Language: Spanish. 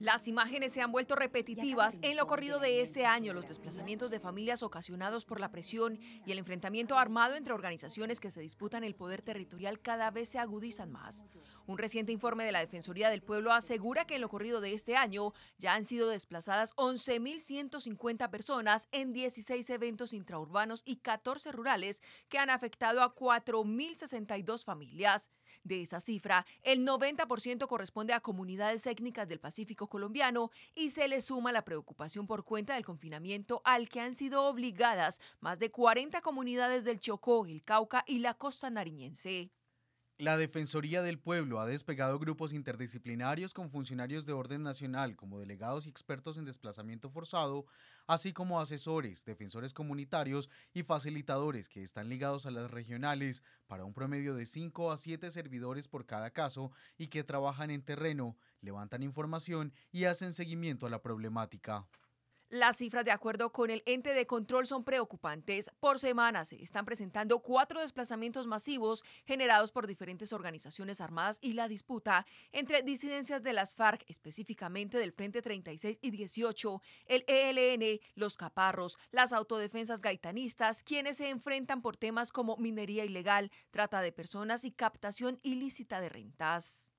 Las imágenes se han vuelto repetitivas en lo corrido de este año, los desplazamientos de familias ocasionados por la presión y el enfrentamiento armado entre organizaciones que se disputan el poder territorial cada vez se agudizan más. Un reciente informe de la Defensoría del Pueblo asegura que en lo corrido de este año ya han sido desplazadas 11.150 personas en 16 eventos intraurbanos y 14 rurales que han afectado a 4.062 familias. De esa cifra, el 90% corresponde a comunidades étnicas del Pacífico colombiano y se le suma la preocupación por cuenta del confinamiento al que han sido obligadas más de 40 comunidades del Chocó, el Cauca y la costa nariñense. La Defensoría del Pueblo ha despegado grupos interdisciplinarios con funcionarios de orden nacional como delegados y expertos en desplazamiento forzado, así como asesores, defensores comunitarios y facilitadores que están ligados a las regionales para un promedio de 5 a 7 servidores por cada caso y que trabajan en terreno, levantan información y hacen seguimiento a la problemática. Las cifras, de acuerdo con el ente de control, son preocupantes. Por semana se están presentando cuatro desplazamientos masivos generados por diferentes organizaciones armadas y la disputa entre disidencias de las FARC, específicamente del Frente 36 y 18, el ELN, los caparros, las autodefensas gaitanistas, quienes se enfrentan por temas como minería ilegal, trata de personas y captación ilícita de rentas.